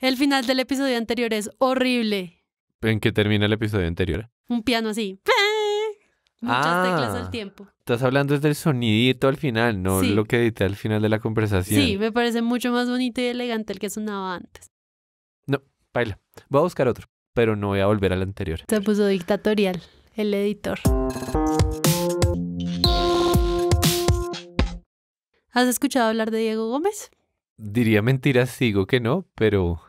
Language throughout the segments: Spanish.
El final del episodio anterior es horrible. ¿En qué termina el episodio anterior? Un piano así. Muchas teclas ah. al tiempo. Estás hablando desde del sonidito al final, no lo que edité al final de la conversación. Sí, me parece mucho más bonito y elegante el que sonaba antes. No, baila. Voy a buscar otro, pero no voy a volver al anterior. Se puso dictatorial el editor. ¿Has escuchado hablar de Diego Gómez? Diría mentiras, sigo que no, pero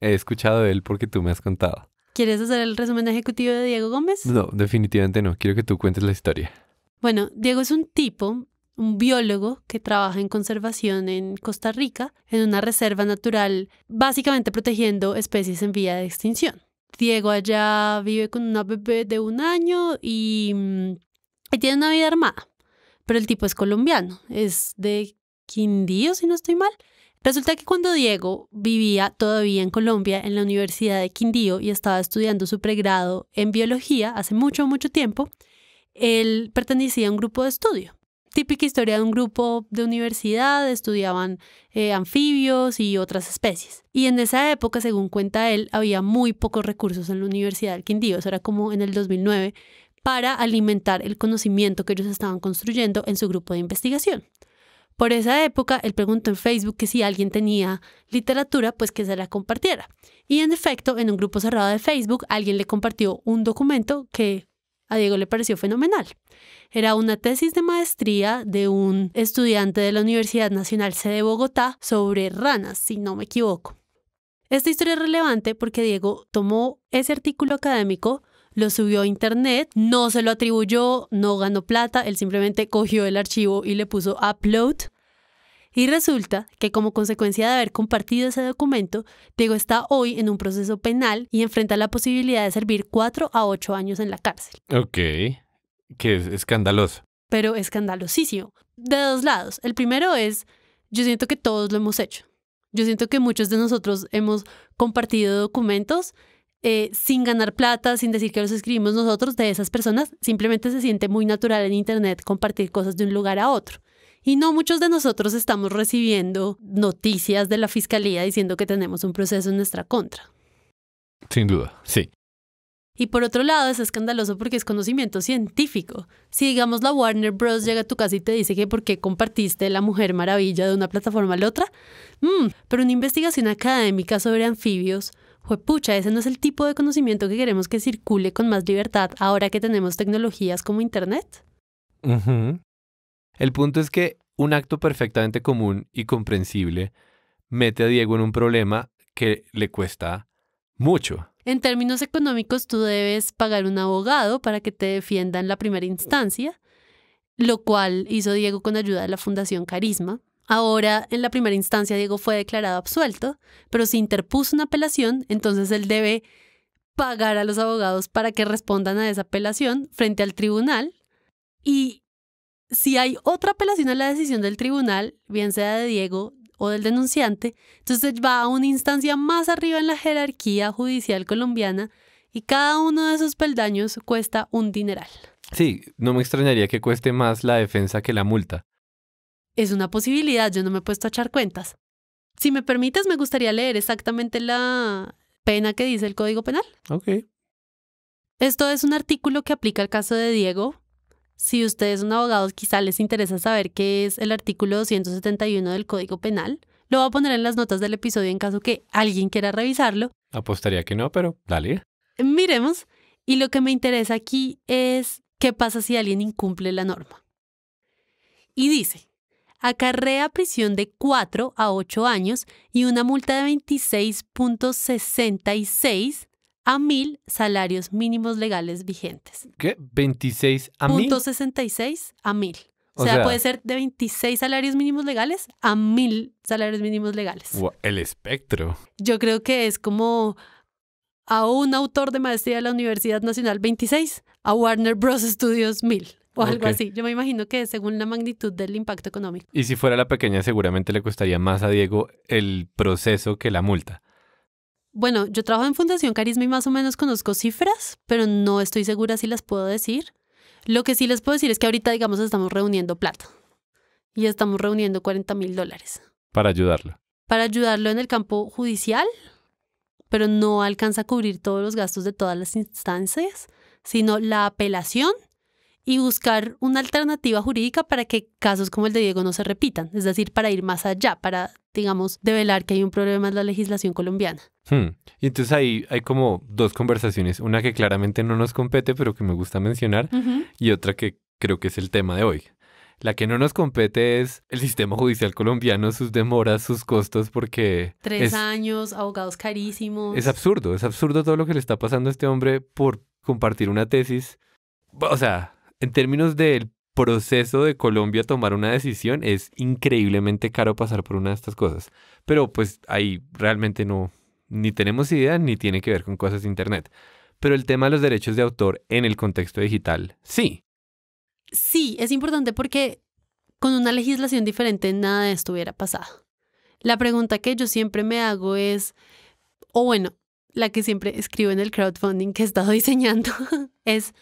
he escuchado de él porque tú me has contado. ¿Quieres hacer el resumen ejecutivo de Diego Gómez? No, definitivamente no. Quiero que tú cuentes la historia. Bueno, Diego es un tipo, un biólogo que trabaja en conservación en Costa Rica, en una reserva natural, básicamente protegiendo especies en vía de extinción. Diego allá vive con una bebé de un año y mm, tiene una vida armada, pero el tipo es colombiano, es de Quindío, si no estoy mal. Resulta que cuando Diego vivía todavía en Colombia, en la Universidad de Quindío, y estaba estudiando su pregrado en biología hace mucho, mucho tiempo, él pertenecía a un grupo de estudio. Típica historia de un grupo de universidad, estudiaban eh, anfibios y otras especies. Y en esa época, según cuenta él, había muy pocos recursos en la Universidad del Quindío, eso era como en el 2009, para alimentar el conocimiento que ellos estaban construyendo en su grupo de investigación. Por esa época, él preguntó en Facebook que si alguien tenía literatura, pues que se la compartiera. Y en efecto, en un grupo cerrado de Facebook, alguien le compartió un documento que a Diego le pareció fenomenal. Era una tesis de maestría de un estudiante de la Universidad Nacional C de Bogotá sobre ranas, si no me equivoco. Esta historia es relevante porque Diego tomó ese artículo académico lo subió a internet, no se lo atribuyó, no ganó plata, él simplemente cogió el archivo y le puso upload. Y resulta que como consecuencia de haber compartido ese documento, Diego está hoy en un proceso penal y enfrenta la posibilidad de servir cuatro a ocho años en la cárcel. Ok, que es escandaloso. Pero escandalosísimo. De dos lados. El primero es, yo siento que todos lo hemos hecho. Yo siento que muchos de nosotros hemos compartido documentos eh, sin ganar plata, sin decir que los escribimos nosotros, de esas personas, simplemente se siente muy natural en Internet compartir cosas de un lugar a otro. Y no muchos de nosotros estamos recibiendo noticias de la fiscalía diciendo que tenemos un proceso en nuestra contra. Sin duda, sí. Y por otro lado, es escandaloso porque es conocimiento científico. Si digamos la Warner Bros. llega a tu casa y te dice que por qué compartiste La Mujer Maravilla de una plataforma a la otra, mm, pero una investigación académica sobre anfibios Juepucha, ese no es el tipo de conocimiento que queremos que circule con más libertad ahora que tenemos tecnologías como Internet. El punto es que un acto perfectamente común y comprensible mete a Diego en un problema que le cuesta mucho. En términos económicos, tú debes pagar un abogado para que te defienda en la primera instancia, lo cual hizo Diego con ayuda de la Fundación Carisma, Ahora, en la primera instancia, Diego fue declarado absuelto, pero si interpuso una apelación, entonces él debe pagar a los abogados para que respondan a esa apelación frente al tribunal. Y si hay otra apelación a la decisión del tribunal, bien sea de Diego o del denunciante, entonces va a una instancia más arriba en la jerarquía judicial colombiana y cada uno de esos peldaños cuesta un dineral. Sí, no me extrañaría que cueste más la defensa que la multa. Es una posibilidad, yo no me he puesto a echar cuentas. Si me permites, me gustaría leer exactamente la pena que dice el Código Penal. Ok. Esto es un artículo que aplica al caso de Diego. Si ustedes son abogados, quizá les interesa saber qué es el artículo 271 del Código Penal. Lo voy a poner en las notas del episodio en caso que alguien quiera revisarlo. Apostaría que no, pero dale. Miremos. Y lo que me interesa aquí es qué pasa si alguien incumple la norma. Y dice, acarrea prisión de 4 a 8 años y una multa de 26.66 a 1000 salarios mínimos legales vigentes. ¿Qué? ¿26 a 1000? 66 a 1000. O, sea, puede ser de 26 salarios mínimos legales a 1000 salarios mínimos legales. El espectro. Yo creo que es como a un autor de maestría de la Universidad Nacional 26, a Warner Bros. Studios 1000 o algo así. Yo me imagino que según la magnitud del impacto económico. Y si fuera la pequeña, seguramente le costaría más a Diego el proceso que la multa. Bueno, yo trabajo en Fundación Carisma y más o menos conozco cifras, pero no estoy segura si las puedo decir. Lo que sí les puedo decir es que ahorita, digamos, estamos reuniendo plata y estamos reuniendo 40 mil dólares. Para ayudarlo. Para ayudarlo en el campo judicial, pero no alcanza a cubrir todos los gastos de todas las instancias, sino la apelación y buscar una alternativa jurídica para que casos como el de Diego no se repitan, es decir, para ir más allá, para, digamos, develar que hay un problema en la legislación colombiana. Hmm. Y entonces ahí hay como dos conversaciones, una que claramente no nos compete, pero que me gusta mencionar, y otra que creo que es el tema de hoy. La que no nos compete es el sistema judicial colombiano, sus demoras, sus costos, porque... Tres años, abogados carísimos. Es absurdo, es absurdo todo lo que le está pasando a este hombre por compartir una tesis. O sea, en términos del proceso de Colombia tomar una decisión, es increíblemente caro pasar por una de estas cosas. Pero pues ahí realmente no, ni tenemos idea, ni tiene que ver con cosas de Internet. Pero el tema de los derechos de autor en el contexto digital, sí. Sí, es importante porque con una legislación diferente nada de esto hubiera pasado. La pregunta que yo siempre me hago es, o bueno, la que siempre escribo en el crowdfunding que he estado diseñando, es,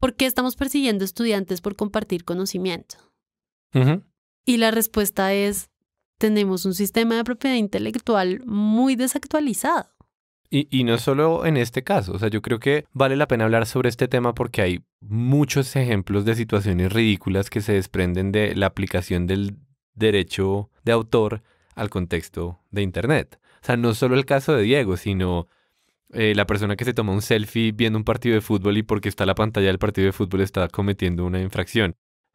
¿por qué estamos persiguiendo estudiantes por compartir conocimiento? Y la respuesta es, tenemos un sistema de propiedad intelectual muy desactualizado. Y, y, no solo en este caso, o sea, yo creo que vale la pena hablar sobre este tema porque hay muchos ejemplos de situaciones ridículas que se desprenden de la aplicación del derecho de autor al contexto de Internet. O sea, no solo el caso de Diego, sino eh, la persona que se toma un selfie viendo un partido de fútbol y porque está la pantalla del partido de fútbol está cometiendo una infracción.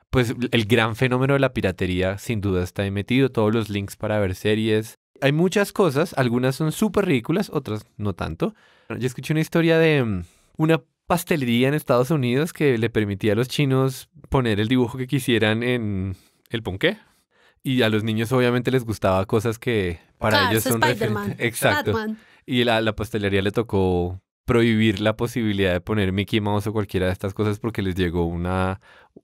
Pues el gran fenómeno de la piratería sin duda está emitido. todos los links para ver series. Hay muchas cosas, algunas son súper ridículas, otras no tanto. Yo escuché una historia de mm, una pastelería en Estados Unidos que le permitía a los chinos poner el dibujo que quisieran en el ponqué. Y a los niños obviamente les gustaba cosas que para ellos son Exacto. Y la, la pastelería le tocó prohibir la posibilidad de poner Mickey Mouse o cualquiera de estas cosas porque les llegó una,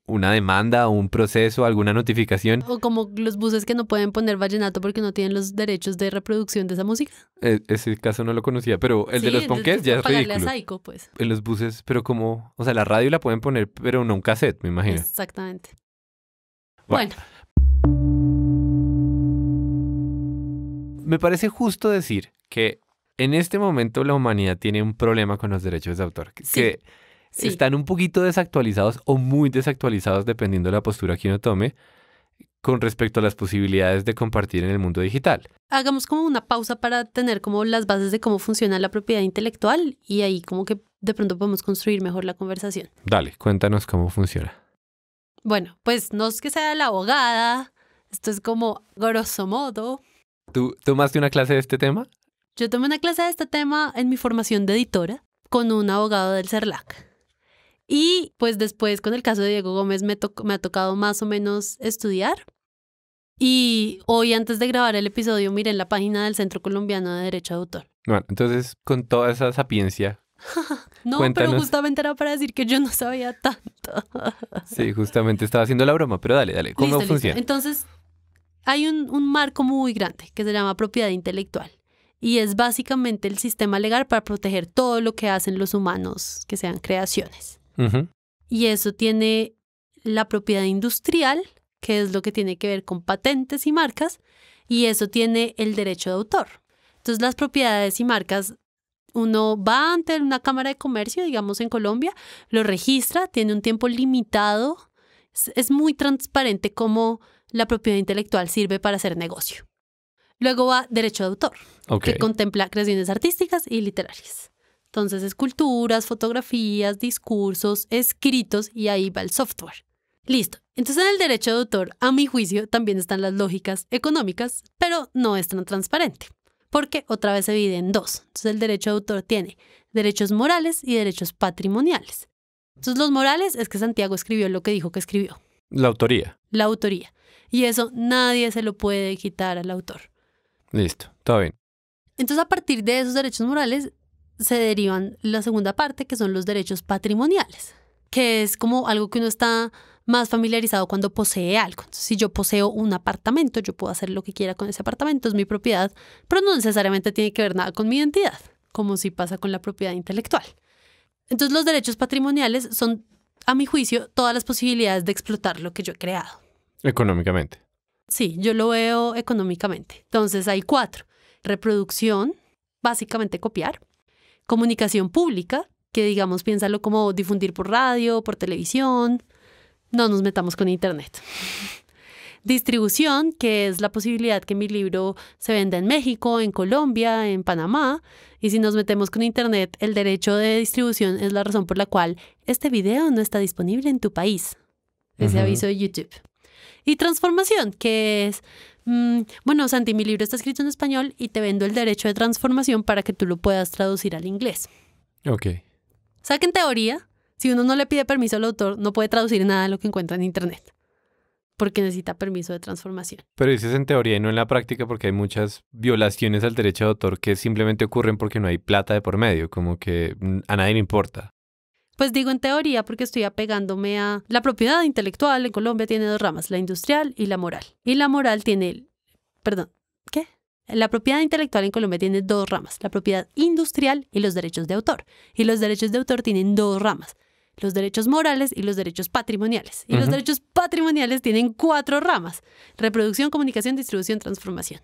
una demanda o un proceso, alguna notificación. O como los buses que no pueden poner vallenato porque no tienen los derechos de reproducción de esa música. E, ese caso no lo conocía, pero el de los ponques ya es ridículo. pues. En los buses, pero como, o sea, la radio la pueden poner, pero no un cassette, me imagino. Exactamente. bueno. Me parece justo decir que en este momento la humanidad tiene un problema con los derechos de autor, que están un poquito desactualizados o muy desactualizados dependiendo de la postura que uno tome con respecto a las posibilidades de compartir en el mundo digital. Hagamos como una pausa para tener como las bases de cómo funciona la propiedad intelectual y ahí como que de pronto podemos construir mejor la conversación. Dale, cuéntanos cómo funciona. Bueno, pues no es que sea la abogada, esto es como grosso modo. ¿Tú tomaste una clase de este tema? Yo tomé una clase de este tema en mi formación de editora con un abogado del CERLAC. Y pues después con el caso de Diego Gómez me, ha tocado más o menos estudiar. Y hoy antes de grabar el episodio miré en la página del Centro Colombiano de Derecho de Autor. Bueno, entonces con toda esa sapiencia no, pero justamente era para decir que yo no sabía tanto. sí, justamente estaba haciendo la broma, pero dale, dale, ¿cómo funciona? Entonces, hay un, marco muy grande que se llama propiedad intelectual y es básicamente el sistema legal para proteger todo lo que hacen los humanos, que sean creaciones. Y eso tiene la propiedad industrial, que es lo que tiene que ver con patentes y marcas, y eso tiene el derecho de autor. Entonces las propiedades y marcas, uno va ante una cámara de comercio, digamos en Colombia, lo registra, tiene un tiempo limitado, es, es muy transparente cómo la propiedad intelectual sirve para hacer negocio. Luego va derecho de autor, que contempla creaciones artísticas y literarias. Entonces, esculturas, fotografías, discursos, escritos y ahí va el software. Listo. Entonces, en el derecho de autor, a mi juicio, también están las lógicas económicas, pero no es tan transparente, porque otra vez se divide en dos. Entonces, el derecho de autor tiene derechos morales y derechos patrimoniales. Entonces, los morales es que Santiago escribió lo que dijo que escribió. La autoría. La autoría. Y eso nadie se lo puede quitar al autor. Listo, todo bien. Entonces, a partir de esos derechos morales se derivan la segunda parte, que son los derechos patrimoniales, que es como algo que uno está más familiarizado cuando posee algo. si yo poseo un apartamento, yo puedo hacer lo que quiera con ese apartamento, es mi propiedad, pero no necesariamente tiene que ver nada con mi identidad, como si pasa con la propiedad intelectual. Entonces, los derechos patrimoniales son, a mi juicio, todas las posibilidades de explotar lo que yo he creado. Económicamente. Sí, yo lo veo económicamente. Entonces hay cuatro. Reproducción, básicamente copiar. Comunicación pública, que digamos piénsalo como difundir por radio, por televisión. No nos metamos con Internet. Distribución, que es la posibilidad que mi libro se venda en México, en Colombia, en Panamá. Y si nos metemos con Internet, el derecho de distribución es la razón por la cual este video no está disponible en tu país. Ese aviso de YouTube y transformación, que es, mm, bueno, Santi, mi libro está escrito en español y te vendo el derecho de transformación para que tú lo puedas traducir al inglés. Ok. O sea que en teoría, si uno no le pide permiso al autor, no puede traducir nada de lo que encuentra en Internet, porque necesita permiso de transformación. Pero dices en teoría y no en la práctica, porque hay muchas violaciones al derecho de autor que simplemente ocurren porque no hay plata de por medio, como que mm, a nadie le importa. Pues digo en teoría porque estoy apegándome a la propiedad intelectual en Colombia tiene dos ramas, la industrial y la moral. Y la moral tiene, perdón, ¿qué? La propiedad intelectual en Colombia tiene dos ramas, la propiedad industrial y los derechos de autor. Y los derechos de autor tienen dos ramas, los derechos morales y los derechos patrimoniales. Y los derechos patrimoniales tienen cuatro ramas, reproducción, comunicación, distribución, transformación.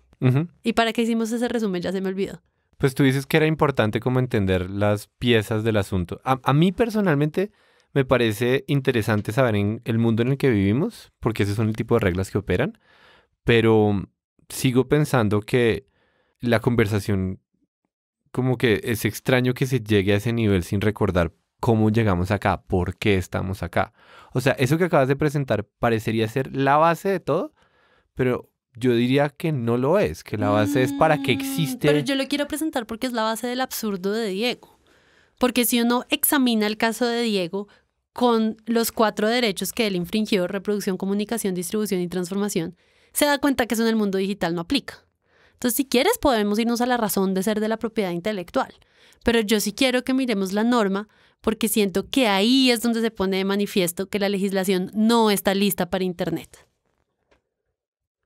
¿Y para qué hicimos ese resumen? Ya se me olvidó. Pues tú dices que era importante como entender las piezas del asunto. A, mí personalmente me parece interesante saber en el mundo en el que vivimos, porque ese son el tipo de reglas que operan, pero sigo pensando que la conversación como que es extraño que se llegue a ese nivel sin recordar cómo llegamos acá, por qué estamos acá. O sea, eso que acabas de presentar parecería ser la base de todo, pero yo diría que no lo es, que la base es para que mm, existe. Pero yo lo quiero presentar porque es la base del absurdo de Diego. Porque si uno examina el caso de Diego con los cuatro derechos que él infringió, reproducción, comunicación, distribución y transformación, se da cuenta que eso en el mundo digital no aplica. Entonces, si quieres, podemos irnos a la razón de ser de la propiedad intelectual. Pero yo sí quiero que miremos la norma porque siento que ahí es donde se pone de manifiesto que la legislación no está lista para Internet.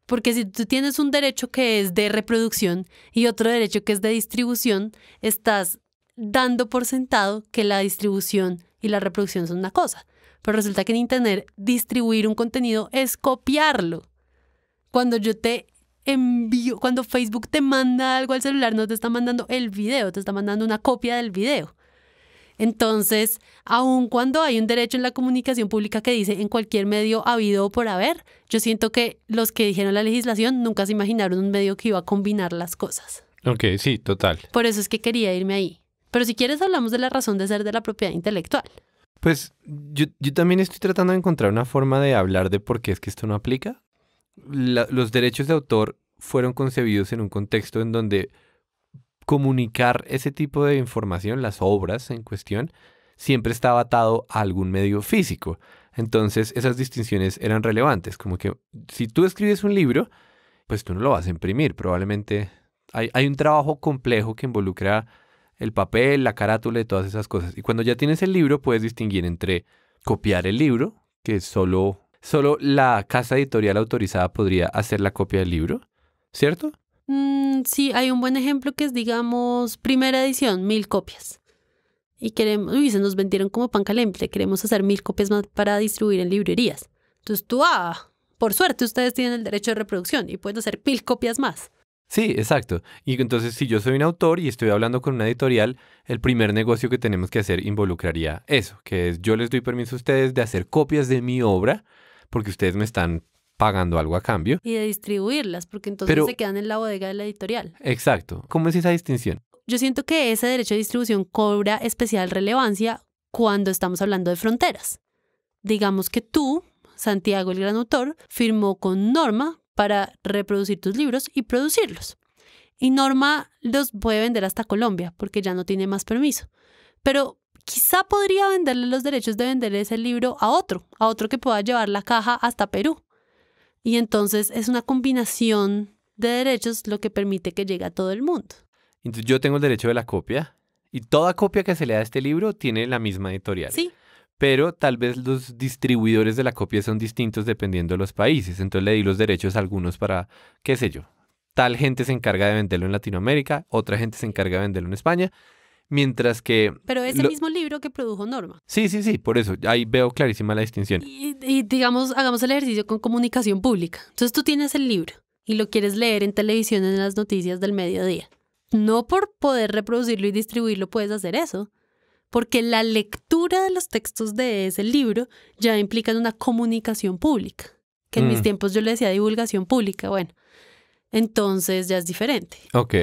Porque si tú tienes un derecho que es de reproducción y otro derecho que es de distribución, estás dando por sentado que la distribución y la reproducción son una cosa. Pero resulta que en Internet distribuir un contenido es copiarlo. Cuando yo te envío, cuando Facebook te manda algo al celular, no te está mandando el video, te está mandando una copia del video. Entonces, aun cuando hay un derecho en la comunicación pública que dice en cualquier medio habido o por haber, yo siento que los que dijeron la legislación nunca se imaginaron un medio que iba a combinar las cosas. Ok, sí, total. Por eso es que quería irme ahí. Pero si quieres hablamos de la razón de ser de la propiedad intelectual. Pues yo, también estoy tratando de encontrar una forma de hablar de por qué es que esto no aplica. los derechos de autor fueron concebidos en un contexto en donde comunicar ese tipo de información, las obras en cuestión, siempre estaba atado a algún medio físico. Entonces esas distinciones eran relevantes, como que si tú escribes un libro, pues tú no lo vas a imprimir, probablemente hay, un trabajo complejo que involucra el papel, la carátula y todas esas cosas. Y cuando ya tienes el libro, puedes distinguir entre copiar el libro, que solo, solo la casa editorial autorizada podría hacer la copia del libro, ¿cierto? Mm, sí, hay un buen ejemplo que es, digamos, primera edición, mil copias. Y queremos, uy, se nos vendieron como pan caliente, queremos hacer mil copias más para distribuir en librerías. Entonces tú, ah, por suerte ustedes tienen el derecho de reproducción y pueden hacer mil copias más. Sí, exacto. Y entonces si yo soy un autor y estoy hablando con una editorial, el primer negocio que tenemos que hacer involucraría eso, que es yo les doy permiso a ustedes de hacer copias de mi obra porque ustedes me están pagando algo a cambio. Y de distribuirlas, porque entonces se quedan en la bodega de la editorial. Exacto. ¿Cómo es esa distinción? Yo siento que ese derecho de distribución cobra especial relevancia cuando estamos hablando de fronteras. Digamos que tú, Santiago el gran autor, firmó con Norma para reproducir tus libros y producirlos. Y Norma los puede vender hasta Colombia porque ya no tiene más permiso. Pero quizá podría venderle los derechos de vender ese libro a otro, a otro que pueda llevar la caja hasta Perú. Y entonces es una combinación de derechos lo que permite que llegue a todo el mundo. Entonces yo tengo el derecho de la copia y toda copia que se le da a este libro tiene la misma editorial. Sí. Pero tal vez los distribuidores de la copia son distintos dependiendo de los países. Entonces le di los derechos a algunos para, qué sé yo, tal gente se encarga de venderlo en Latinoamérica, otra gente se encarga de venderlo en España mientras que... Pero es el mismo libro que produjo Norma. Sí, sí, sí, por eso, ahí veo clarísima la distinción. Y, digamos, hagamos el ejercicio con comunicación pública. Entonces tú tienes el libro y lo quieres leer en televisión en las noticias del mediodía. No por poder reproducirlo y distribuirlo puedes hacer eso, porque la lectura de los textos de ese libro ya implica una comunicación pública, que en mis mm. tiempos yo le decía divulgación pública, bueno, entonces ya es diferente. Ok.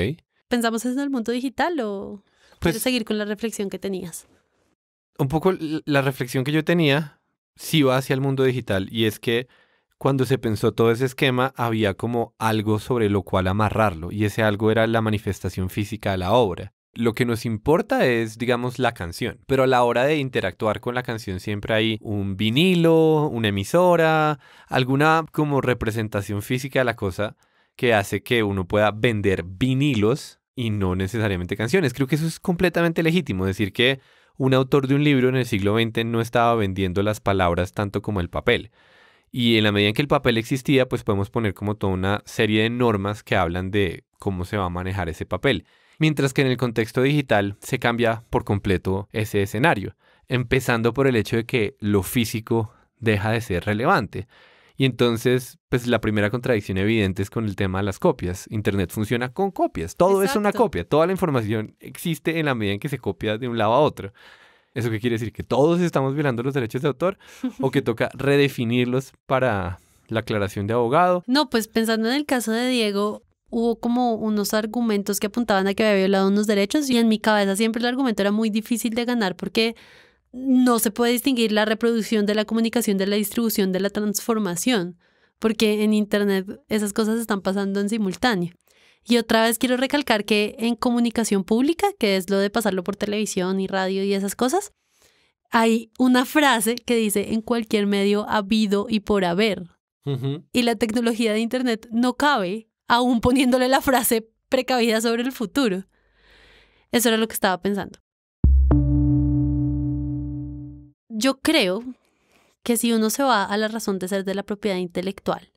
¿Pensamos en el mundo digital o...? ¿Puedes seguir con la reflexión que tenías? Un poco la reflexión que yo tenía sí va hacia el mundo digital y es que cuando se pensó todo ese esquema había como algo sobre lo cual amarrarlo y ese algo era la manifestación física de la obra. Lo que nos importa es, digamos, la canción, pero a la hora de interactuar con la canción siempre hay un vinilo, una emisora, alguna como representación física de la cosa que hace que uno pueda vender vinilos y no necesariamente canciones. Creo que eso es completamente legítimo, decir que un autor de un libro en el siglo XX no estaba vendiendo las palabras tanto como el papel. Y en la medida en que el papel existía, pues podemos poner como toda una serie de normas que hablan de cómo se va a manejar ese papel. Mientras que en el contexto digital se cambia por completo ese escenario, empezando por el hecho de que lo físico deja de ser relevante. Y entonces, pues la primera contradicción evidente es con el tema de las copias. Internet funciona con copias, todo es una copia, toda la información existe en la medida en que se copia de un lado a otro. ¿Eso qué quiere decir? ¿Que todos estamos violando los derechos de autor o que toca redefinirlos para la aclaración de abogado? No, pues pensando en el caso de Diego, hubo como unos argumentos que apuntaban a que había violado unos derechos y en mi cabeza siempre el argumento era muy difícil de ganar porque no se puede distinguir la reproducción de la comunicación, de la distribución, de la transformación, porque en Internet esas cosas están pasando en simultáneo. Y otra vez quiero recalcar que en comunicación pública, que es lo de pasarlo por televisión y radio y esas cosas, hay una frase que dice en cualquier medio ha habido y por haber. Y la tecnología de Internet no cabe, aún poniéndole la frase precavida sobre el futuro. Eso era lo que estaba pensando yo creo que si uno se va a la razón de ser de la propiedad intelectual,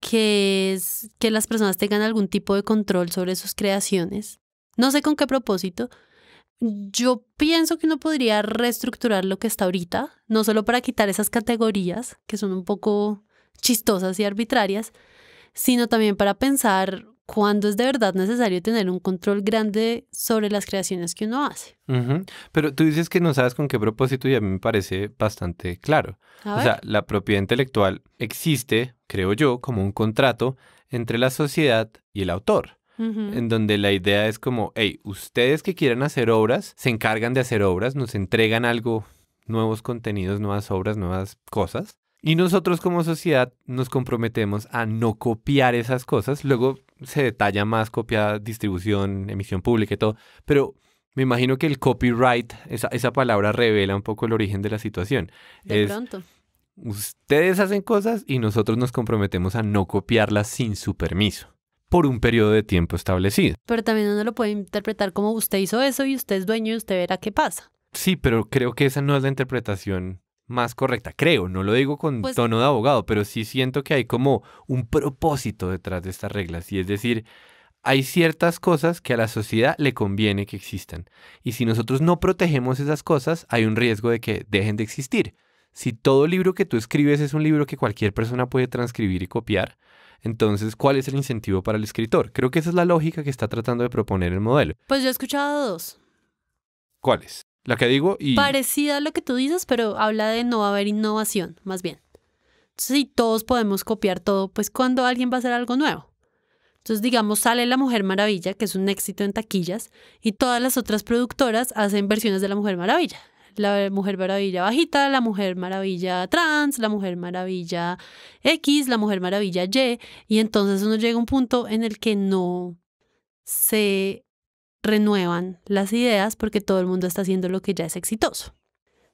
que es que las personas tengan algún tipo de control sobre sus creaciones, no sé con qué propósito, yo pienso que uno podría reestructurar lo que está ahorita, no solo para quitar esas categorías que son un poco chistosas y arbitrarias, sino también para pensar cuándo es de verdad necesario tener un control grande sobre las creaciones que uno hace. Pero tú dices que no sabes con qué propósito y a mí me parece bastante claro. O sea, la propiedad intelectual existe, creo yo, como un contrato entre la sociedad y el autor. En donde la idea es como, hey, ustedes que quieran hacer obras, se encargan de hacer obras, nos entregan algo, nuevos contenidos, nuevas obras, nuevas cosas. Y nosotros como sociedad nos comprometemos a no copiar esas cosas. Luego se detalla más copia, distribución, emisión pública y todo, pero me imagino que el copyright, esa, esa palabra revela un poco el origen de la situación. pronto. Ustedes hacen cosas y nosotros nos comprometemos a no copiarlas sin su permiso por un periodo de tiempo establecido. Pero también uno lo puede interpretar como usted hizo eso y usted es dueño y usted verá qué pasa. Sí, pero creo que esa no es la interpretación más correcta, creo, no lo digo con pues tono de abogado, pero sí siento que hay como un propósito detrás de estas reglas, y es decir, hay ciertas cosas que a la sociedad le conviene que existan, y si nosotros no protegemos esas cosas, hay un riesgo de que dejen de existir. Si todo libro que tú escribes es un libro que cualquier persona puede transcribir y copiar, entonces, ¿cuál es el incentivo para el escritor? Creo que esa es la lógica que está tratando de proponer el modelo. Pues yo he escuchado dos. ¿Cuáles? La que digo y... Parecida a lo que tú dices, pero habla de no haber innovación, más bien. Si todos podemos copiar todo, pues cuando alguien va a hacer algo nuevo. Entonces, digamos, sale La Mujer Maravilla, que es un éxito en taquillas, y todas las otras productoras hacen versiones de La Mujer Maravilla. La Mujer Maravilla bajita, La Mujer Maravilla trans, La Mujer Maravilla X, La Mujer Maravilla Y, y entonces uno llega a un punto en el que no se renuevan las ideas porque todo el mundo está haciendo lo que ya es exitoso.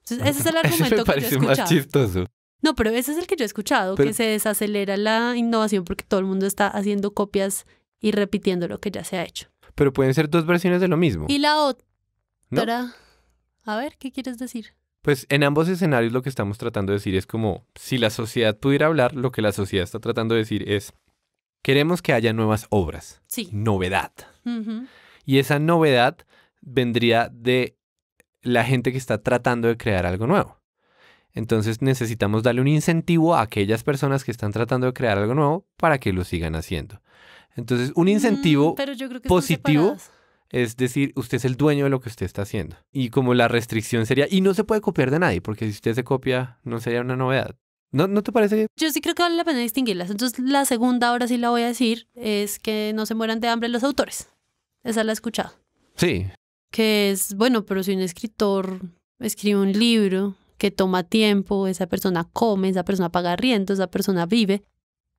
ese es el argumento que yo he más No, pero ese es el que yo he escuchado, que se desacelera la innovación porque todo el mundo está haciendo copias y repitiendo lo que ya se ha hecho. Pero pueden ser dos versiones de lo mismo. Y la otra... A ver, ¿qué quieres decir? Pues en ambos escenarios lo que estamos tratando de decir es como, si la sociedad pudiera hablar, lo que la sociedad está tratando de decir es, queremos que haya nuevas obras, sí. novedad. Y esa novedad vendría de la gente que está tratando de crear algo nuevo. Entonces necesitamos darle un incentivo a aquellas personas que están tratando de crear algo nuevo para que lo sigan haciendo. Entonces, un mm, incentivo positivo es decir, usted es el dueño de lo que usted está haciendo. Y como la restricción sería, y no se puede copiar de nadie, porque si usted se copia, no sería una novedad. ¿No, ¿No te parece? Yo sí creo que vale la pena distinguirlas. Entonces, la segunda, ahora sí la voy a decir, es que no se mueran de hambre los autores. Esa la he escuchado. Sí. Que es, bueno, pero si un escritor escribe un libro que toma tiempo, esa persona come, esa persona paga riento, esa persona vive,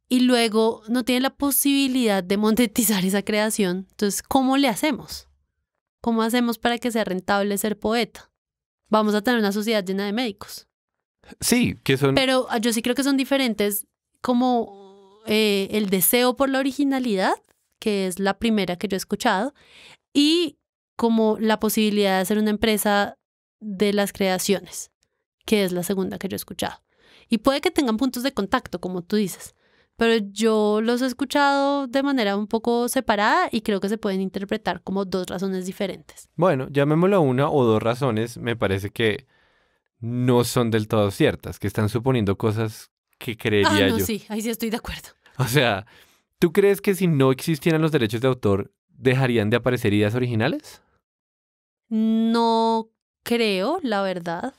y luego no tiene la posibilidad de monetizar esa creación, entonces, ¿cómo le hacemos? ¿Cómo hacemos para que sea rentable ser poeta? Vamos a tener una sociedad llena de médicos. Sí, que son... Pero ah, yo sí creo que son diferentes como eh, el deseo por la originalidad que es la primera que yo he escuchado, y como la posibilidad de hacer una empresa de las creaciones, que es la segunda que yo he escuchado. Y puede que tengan puntos de contacto, como tú dices, pero yo los he escuchado de manera un poco separada y creo que se pueden interpretar como dos razones diferentes. Bueno, llamémoslo una o dos razones, me parece que no son del todo ciertas, que están suponiendo cosas que ah, creería yo. Sí, ahí sí estoy de acuerdo. O sea, ¿Tú crees que si no existieran los derechos de autor, dejarían de aparecer ideas originales? No creo, la verdad.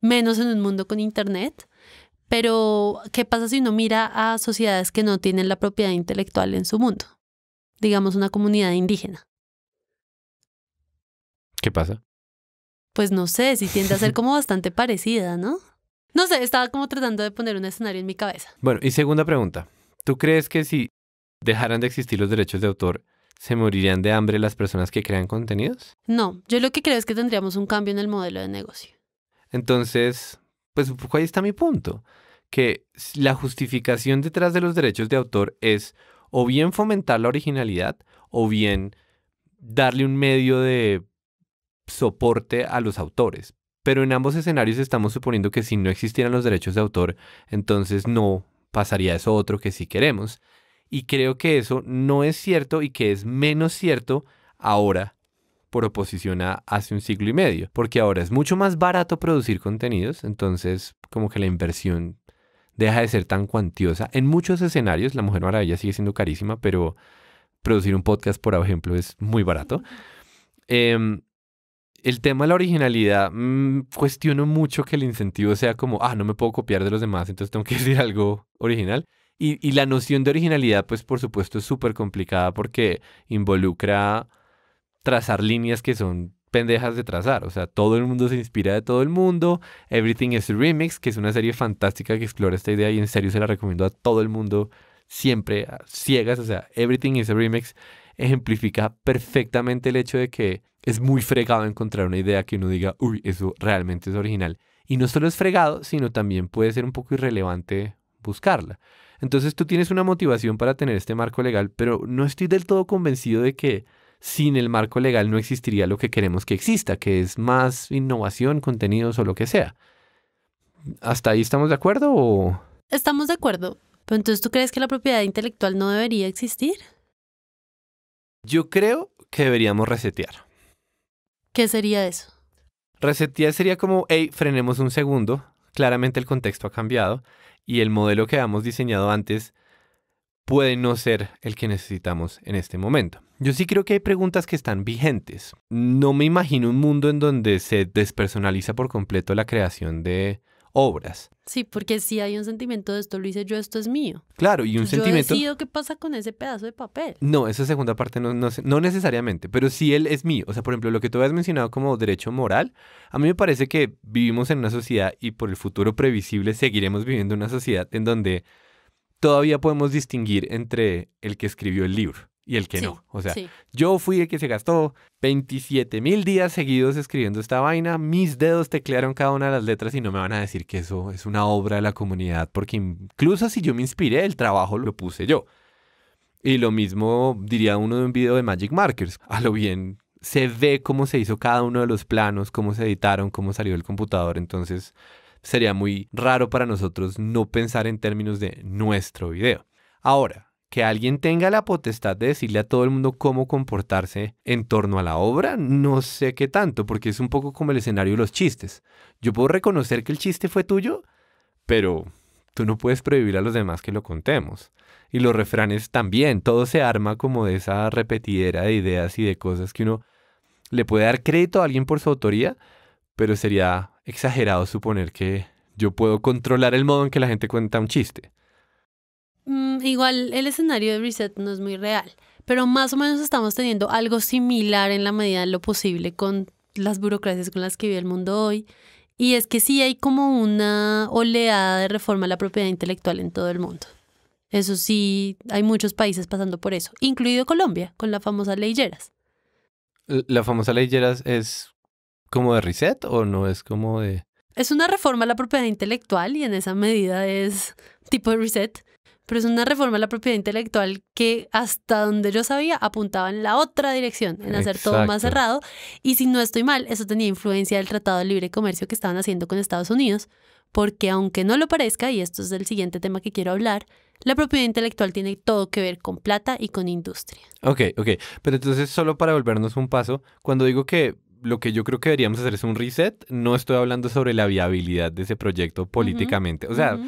Menos en un mundo con Internet. Pero, ¿qué pasa si uno mira a sociedades que no tienen la propiedad intelectual en su mundo? Digamos una comunidad indígena. ¿Qué pasa? Pues no sé, si tiende a ser como bastante parecida, ¿no? No sé, estaba como tratando de poner un escenario en mi cabeza. Bueno, y segunda pregunta. ¿Tú crees que si dejaran de existir los derechos de autor, ¿se morirían de hambre las personas que crean contenidos? No, yo lo que creo es que tendríamos un cambio en el modelo de negocio. Entonces, pues ahí está mi punto, que la justificación detrás de los derechos de autor es o bien fomentar la originalidad o bien darle un medio de soporte a los autores. Pero en ambos escenarios estamos suponiendo que si no existieran los derechos de autor, entonces no pasaría eso otro que si queremos. Y creo que eso no es cierto y que es menos cierto ahora por oposición a hace un siglo y medio, porque ahora es mucho más barato producir contenidos, entonces como que la inversión deja de ser tan cuantiosa. En muchos escenarios, La Mujer Maravilla sigue siendo carísima, pero producir un podcast, por ejemplo, es muy barato. Em, el tema de la originalidad, mm, cuestiono mucho que el incentivo sea como, ah, no me puedo copiar de los demás, entonces tengo que decir algo original. Y, la noción de originalidad, pues por supuesto, es súper complicada porque involucra trazar líneas que son pendejas de trazar. O sea, todo el mundo se inspira de todo el mundo. Everything is a Remix, que es una serie fantástica que explora esta idea y en serio se la recomiendo a todo el mundo, siempre ciegas. O sea, Everything is a Remix ejemplifica perfectamente el hecho de que es muy fregado encontrar una idea que uno diga, uy, eso realmente es original. Y no solo es fregado, sino también puede ser un poco irrelevante buscarla. Entonces tú tienes una motivación para tener este marco legal, pero no estoy del todo convencido de que sin el marco legal no existiría lo que queremos que exista, que es más innovación, contenidos o lo que sea. ¿Hasta ahí estamos de acuerdo o...? Estamos de acuerdo. Pero entonces tú crees que la propiedad intelectual no debería existir? Yo creo que deberíamos resetear. ¿Qué sería eso? Resetear sería como, hey, frenemos un segundo. Claramente el contexto ha cambiado y el modelo que habíamos diseñado antes puede no ser el que necesitamos en este momento. Yo sí creo que hay preguntas que están vigentes. No me imagino un mundo en donde se despersonaliza por completo la creación de obras. Sí, porque si hay un sentimiento de esto lo hice yo, esto es mío. Claro, y un sentimiento... Yo decido qué pasa con ese pedazo de papel. No, esa segunda parte no, no, necesariamente, pero si él es mío. O sea, por ejemplo, lo que tú habías mencionado como derecho moral, a mí me parece que vivimos en una sociedad y por el futuro previsible seguiremos viviendo una sociedad en donde todavía podemos distinguir entre el que escribió el libro y el que no. O sea, yo fui el que se gastó 27 mil días seguidos escribiendo esta vaina, mis dedos teclearon cada una de las letras y no me van a decir que eso es una obra de la comunidad, porque incluso si yo me inspiré, el trabajo lo puse yo. Y lo mismo diría uno de un video de Magic Markers. A lo bien se ve cómo se hizo cada uno de los planos, cómo se editaron, cómo salió el computador. Entonces sería muy raro para nosotros no pensar en términos de nuestro video. Ahora, que alguien tenga la potestad de decirle a todo el mundo cómo comportarse en torno a la obra, no sé qué tanto, porque es un poco como el escenario de los chistes. Yo puedo reconocer que el chiste fue tuyo, pero tú no puedes prohibir a los demás que lo contemos. Y los refranes también, todo se arma como de esa repetidera de ideas y de cosas que uno le puede dar crédito a alguien por su autoría, pero sería exagerado suponer que yo puedo controlar el modo en que la gente cuenta un chiste. Mm, igual el escenario de Reset no es muy real, pero más o menos estamos teniendo algo similar en la medida de lo posible con las burocracias con las que vive el mundo hoy. Y es que sí hay como una oleada de reforma a la propiedad intelectual en todo el mundo. Eso sí, hay muchos países pasando por eso, incluido Colombia, con la famosa ley Lleras. ¿La famosa ley Lleras es como de reset o no es como de...? Es una reforma a la propiedad intelectual y en esa medida es tipo de reset pero es una reforma a la propiedad intelectual que hasta donde yo sabía apuntaba en la otra dirección, en hacer todo más cerrado. Y si no estoy mal, eso tenía influencia del Tratado de Libre Comercio que estaban haciendo con Estados Unidos, porque aunque no lo parezca, y esto es el siguiente tema que quiero hablar, la propiedad intelectual tiene todo que ver con plata y con industria. Ok, ok, pero entonces solo para volvernos un paso, cuando digo que lo que yo creo que deberíamos hacer es un reset, no estoy hablando sobre la viabilidad de ese proyecto políticamente, o sea...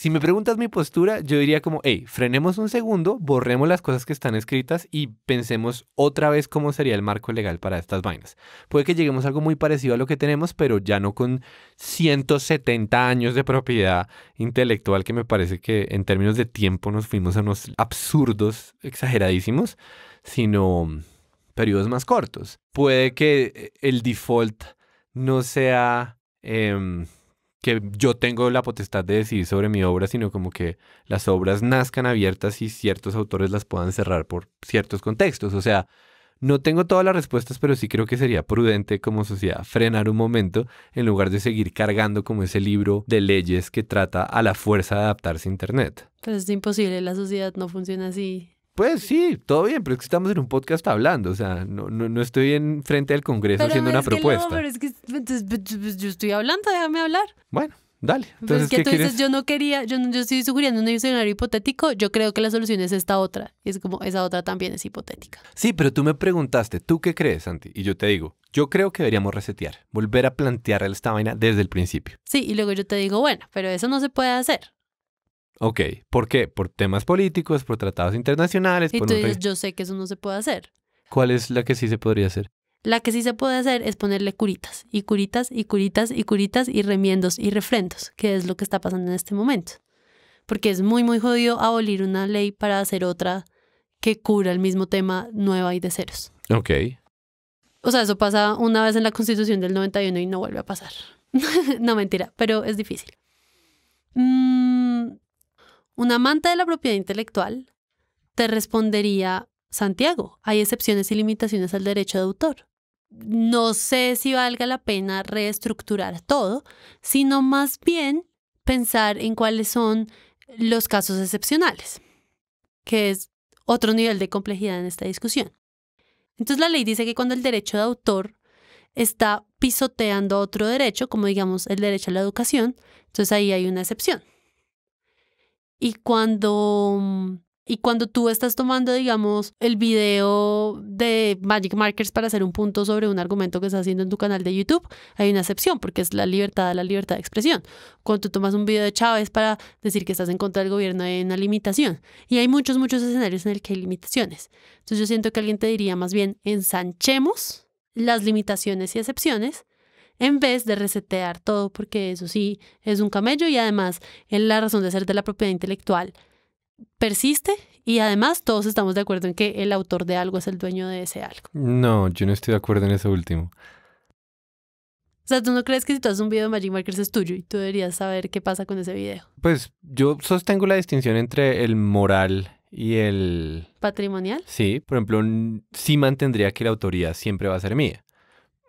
Si me preguntas mi postura, yo diría como, hey, frenemos un segundo, borremos las cosas que están escritas y pensemos otra vez cómo sería el marco legal para estas vainas. Puede que lleguemos a algo muy parecido a lo que tenemos, pero ya no con 170 años de propiedad intelectual que me parece que en términos de tiempo nos fuimos a unos absurdos exageradísimos, sino periodos más cortos. Puede que eh, el default no sea... Em, que yo tengo la potestad de decidir sobre mi obra, sino como que las obras nazcan abiertas y ciertos autores las puedan cerrar por ciertos contextos. O sea, no tengo todas las respuestas, pero sí creo que sería prudente como sociedad frenar un momento en lugar de seguir cargando como ese libro de leyes que trata a la fuerza de adaptarse a Internet. Pero pues es imposible, la sociedad no funciona así. Pues sí, todo bien, pero es que estamos en un podcast hablando, o sea, no, no, estoy en frente del Congreso haciendo una propuesta. No, pero es que pues, pues, yo estoy hablando, déjame hablar. Bueno, dale. Pues entonces, yo no quería, yo, yo estoy sugiriendo un escenario hipotético, yo creo que la solución es esta otra. Y es como, esa otra también es hipotética. Sí, pero tú me preguntaste, ¿tú qué crees, Santi? Y yo te digo, yo creo que deberíamos resetear, volver a plantear esta vaina desde el principio. Sí, y luego yo te digo, bueno, pero eso no se puede hacer. Ok, ¿por qué? Por temas políticos, por tratados internacionales. Y yo sé que eso no se puede hacer. ¿Cuál es la que sí se podría hacer? La que sí se puede hacer es ponerle curitas, y curitas, y curitas, y curitas, y remiendos, y refrendos, que es lo que está pasando en este momento. Porque es muy, muy jodido abolir una ley para hacer otra que cura el mismo tema nueva y de ceros. Ok. O sea, eso pasa una vez en la Constitución del 91 y no vuelve a pasar. no, mentira, pero es difícil. Mm, una amante de la propiedad intelectual, te respondería, Santiago, hay excepciones y limitaciones al derecho de autor. No sé si valga la pena reestructurar todo, sino más bien pensar en cuáles son los casos excepcionales, que es otro nivel de complejidad en esta discusión. Entonces la ley dice que cuando el derecho de autor está pisoteando otro derecho, como digamos el derecho a la educación, entonces ahí hay una excepción. Y cuando, mm, y cuando tú estás tomando, digamos, el video de Magic Markers para hacer un punto sobre un argumento que estás haciendo en tu canal de YouTube, hay una excepción, porque es la libertad, la libertad de expresión. Cuando tú tomas un video de Chávez para decir que estás en contra del gobierno, hay una limitación. Y hay muchos, muchos escenarios en el que hay limitaciones. Entonces yo siento que alguien te diría más bien, ensanchemos las limitaciones y excepciones en vez de resetear todo, porque eso sí es un camello y además en la razón de ser de la propiedad intelectual persiste y además todos estamos de acuerdo en que el autor de algo es el dueño de ese algo. No, yo no estoy de acuerdo en ese último. O sea, ¿tú no crees que si tú haces un video de Magic Markers es tuyo y tú deberías saber qué pasa con ese video? Pues yo sostengo la distinción entre el moral y el... ¿Patrimonial? Sí, por ejemplo, sí mantendría que la autoría siempre va a ser mía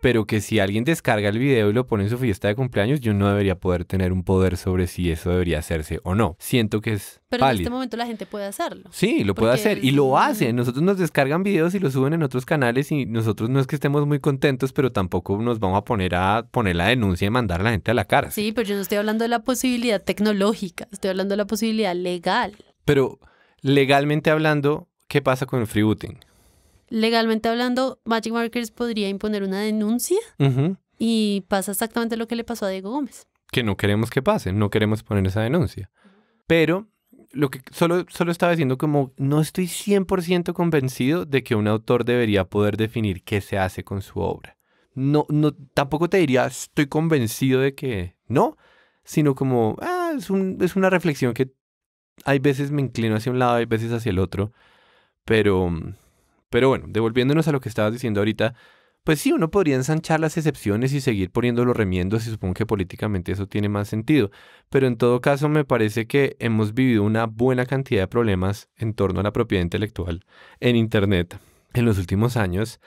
pero que si alguien descarga el video y lo pone en su fiesta de cumpleaños, yo no debería poder tener un poder sobre si eso debería hacerse o no. Siento que es Pero en este momento la gente puede hacerlo. Sí, lo puede hacer y lo hacen. Nosotros nos descargan videos y los suben en otros canales y nosotros no es que estemos muy contentos, pero tampoco nos vamos a poner a poner la denuncia y mandar a la gente a la cara. Sí, pero yo no estoy hablando de la posibilidad tecnológica, estoy hablando de la posibilidad legal. Pero legalmente hablando, ¿qué pasa con el freebooting? legalmente hablando, Magic Markers podría imponer una denuncia y pasa exactamente lo que le pasó a Diego Gómez. Que no queremos que pase, no queremos poner esa denuncia. Pero lo que solo, solo estaba diciendo como no estoy 100% convencido de que un autor debería poder definir qué se hace con su obra. No, no, tampoco te diría estoy convencido de que no, sino como ah, es, es una reflexión que hay veces me inclino hacia un lado, hay veces hacia el otro, pero mm, pero bueno, devolviéndonos a lo que estabas diciendo ahorita, pues sí, uno podría ensanchar las excepciones y seguir poniendo los remiendos y supongo que políticamente eso tiene más sentido. Pero en todo caso me parece que hemos vivido una buena cantidad de problemas en torno a la propiedad intelectual en Internet en los últimos años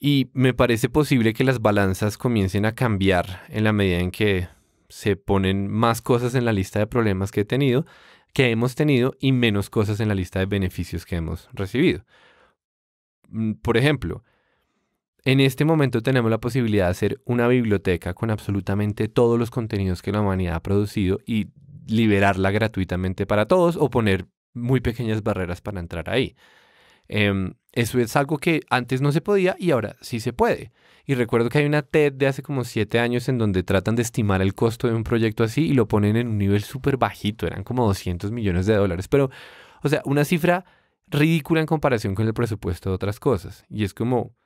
y me parece posible que las balanzas comiencen a cambiar en la medida en que se ponen más cosas en la lista de problemas que he tenido, que hemos tenido y menos cosas en la lista de beneficios que hemos recibido. Mm, por ejemplo, en este momento tenemos la posibilidad de hacer una biblioteca con absolutamente todos los contenidos que la humanidad ha producido y liberarla gratuitamente para todos o poner muy pequeñas barreras para entrar ahí. Em, eso es algo que antes no se podía y ahora sí se puede. Y recuerdo que hay una TED de hace como siete años en donde tratan de estimar el costo de un proyecto así y lo ponen en un nivel súper bajito, eran como 200 millones de dólares, pero, o sea, una cifra ridícula en comparación con el presupuesto de otras cosas. Y es como,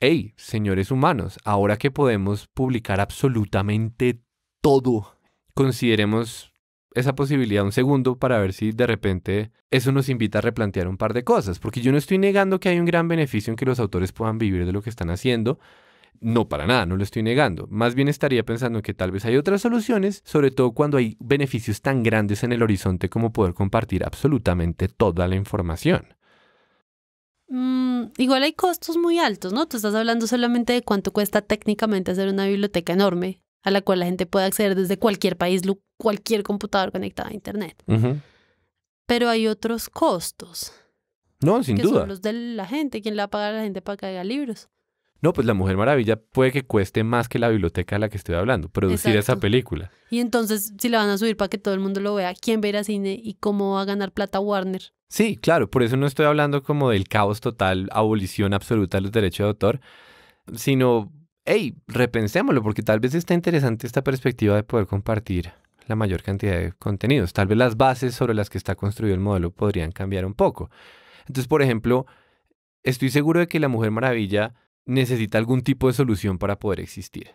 hey, señores humanos, ahora que podemos publicar absolutamente todo, consideremos esa posibilidad un segundo para ver si de repente eso nos invita a replantear un par de cosas, porque yo no estoy negando que hay un gran beneficio en que los autores puedan vivir de lo que están haciendo, no, para nada, no lo estoy negando. Más bien estaría pensando que tal vez hay otras soluciones, sobre todo cuando hay beneficios tan grandes en el horizonte como poder compartir absolutamente toda la información. Mm, igual hay costos muy altos, ¿no? Tú estás hablando solamente de cuánto cuesta técnicamente hacer una biblioteca enorme a la cual la gente puede acceder desde cualquier país, cualquier computador conectado a Internet. Pero hay otros costos. No, sin duda. Son los de la gente, ¿quién le va a pagar a la gente para que haga libros? no, pues La Mujer Maravilla puede que cueste más que la biblioteca de la que estoy hablando, producir esa película. Y entonces, si la van a subir para que todo el mundo lo vea, ¿quién verá cine y cómo va a ganar plata Warner? Sí, claro, por eso no estoy hablando como del caos total, abolición absoluta de los derechos de autor, sino, hey, repensémoslo, porque tal vez está interesante esta perspectiva de poder compartir la mayor cantidad de contenidos. Tal vez las bases sobre las que está construido el modelo podrían cambiar un poco. Entonces, por ejemplo, estoy seguro de que La Mujer Maravilla necesita algún tipo de solución para poder existir.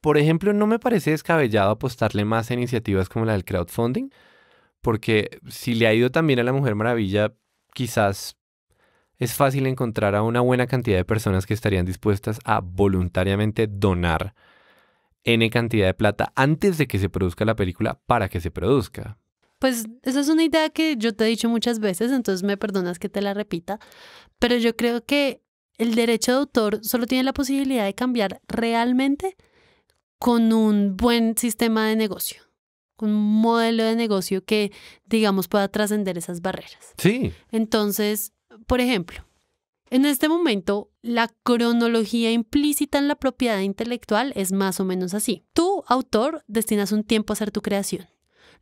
Por ejemplo, no me parece descabellado apostarle más a iniciativas como la del crowdfunding, porque si le ha ido también a la Mujer Maravilla, quizás es fácil encontrar a una buena cantidad de personas que estarían dispuestas a voluntariamente donar N cantidad de plata antes de que se produzca la película para que se produzca. Pues esa es una idea que yo te he dicho muchas veces, entonces me perdonas que te la repita, pero yo creo que el derecho de autor solo tiene la posibilidad de cambiar realmente con un buen sistema de negocio, un modelo de negocio que, digamos, pueda trascender esas barreras. Sí. Entonces, por ejemplo, en este momento, la cronología implícita en la propiedad intelectual es más o menos así. Tú, autor, destinas un tiempo a hacer tu creación.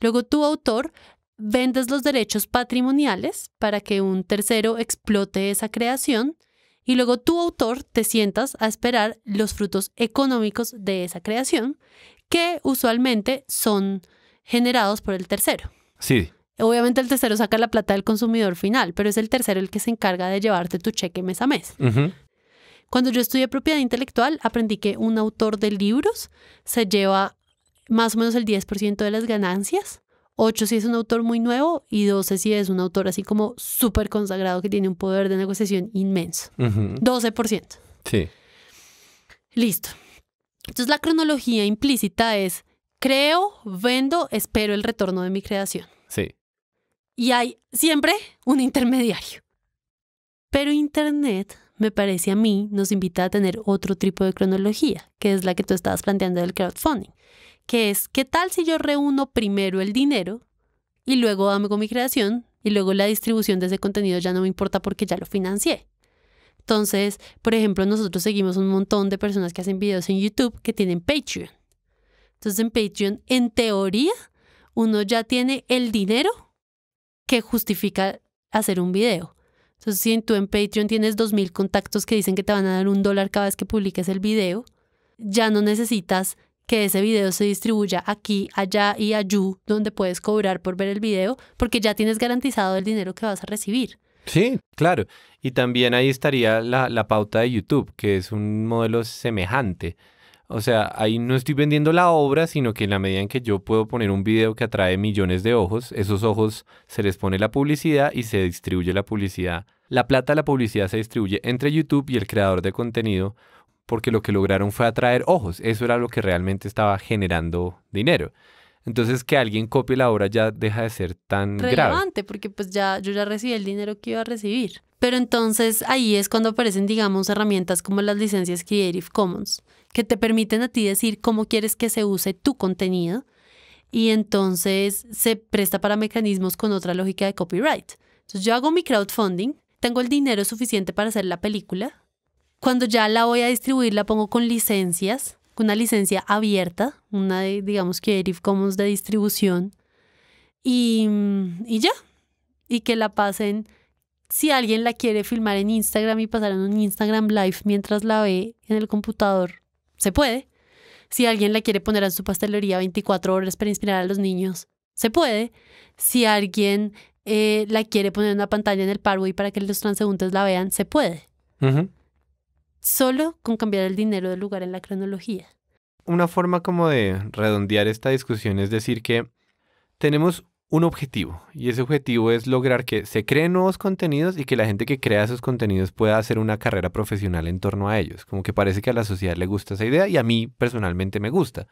Luego tú, autor, vendes los derechos patrimoniales para que un tercero explote esa creación y luego tu autor te sientas a esperar los frutos económicos de esa creación, que usualmente son generados por el tercero. Sí. Obviamente el tercero saca la plata del consumidor final, pero es el tercero el que se encarga de llevarte tu cheque mes a mes. Cuando yo estudié propiedad intelectual, aprendí que un autor de libros se lleva más o menos el 10% de las ganancias Ocho si es un autor muy nuevo y 12 si es un autor así como súper consagrado que tiene un poder de negociación inmenso. 12%. Sí. Listo. Entonces la cronología implícita es creo, vendo, espero el retorno de mi creación. Sí. Y hay siempre un intermediario. Pero Internet, me parece a mí, nos invita a tener otro tipo de cronología, que es la que tú estabas planteando del crowdfunding que es, ¿qué tal si yo reúno primero el dinero y luego hago mi creación y luego la distribución de ese contenido ya no me importa porque ya lo financié? Entonces, por ejemplo, nosotros seguimos un montón de personas que hacen videos en YouTube que tienen Patreon. Entonces, en Patreon, en teoría, uno ya tiene el dinero que justifica hacer un video. Entonces, si tú en Patreon tienes 2.000 contactos que dicen que te van a dar un dólar cada vez que publiques el video, ya no necesitas que ese video se distribuya aquí, allá y allí donde puedes cobrar por ver el video, porque ya tienes garantizado el dinero que vas a recibir. Sí, claro. Y también ahí estaría la, la pauta de YouTube, que es un modelo semejante. O sea, ahí no estoy vendiendo la obra, sino que en la medida en que yo puedo poner un video que atrae millones de ojos, esos ojos se les pone la publicidad y se distribuye la publicidad. La plata de la publicidad se distribuye entre YouTube y el creador de contenido porque lo que lograron fue atraer ojos. Eso era lo que realmente estaba generando dinero. Entonces que alguien copie la obra ya deja de ser tan relevante grave. porque pues ya yo ya recibí el dinero que iba a recibir. Pero entonces ahí es cuando aparecen digamos herramientas como las licencias Creative Commons que te permiten a ti decir cómo quieres que se use tu contenido y entonces se presta para mecanismos con otra lógica de copyright. Entonces yo hago mi crowdfunding, tengo el dinero suficiente para hacer la película, cuando ya la voy a distribuir, la pongo con licencias, con una licencia abierta, una de, digamos que Creative Commons de distribución, y, ya. Y que la pasen si alguien la quiere filmar en Instagram y pasar en un Instagram Live mientras la ve en el computador, se puede. Si alguien la quiere poner en su pastelería 24 horas para inspirar a los niños, se puede. Si alguien eh, la quiere poner en una pantalla en el y para que los transeúntes la vean, se puede solo con cambiar el dinero de lugar en la cronología. Una forma como de redondear esta discusión es decir que tenemos un objetivo y ese objetivo es lograr que se creen nuevos contenidos y que la gente que crea esos contenidos pueda hacer una carrera profesional en torno a ellos. Como que parece que a la sociedad le gusta esa idea y a mí personalmente me gusta.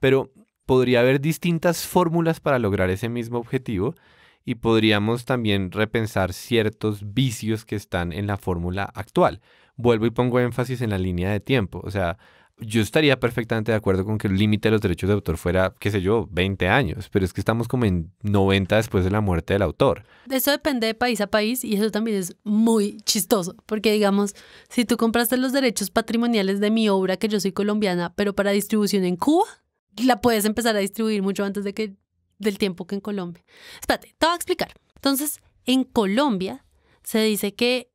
Pero podría haber distintas fórmulas para lograr ese mismo objetivo y podríamos también repensar ciertos vicios que están en la fórmula actual vuelvo y pongo énfasis en la línea de tiempo. O sea, yo estaría perfectamente de acuerdo con que el límite de los derechos de autor fuera, qué sé yo, 20 años, pero es que estamos como en 90 después de la muerte del autor. Eso depende de país a país y eso también es muy chistoso, porque digamos, si tú compraste los derechos patrimoniales de mi obra, que yo soy colombiana, pero para distribución en Cuba, la puedes empezar a distribuir mucho antes de que, del tiempo que en Colombia. Espérate, te voy a explicar. Entonces, en Colombia se dice que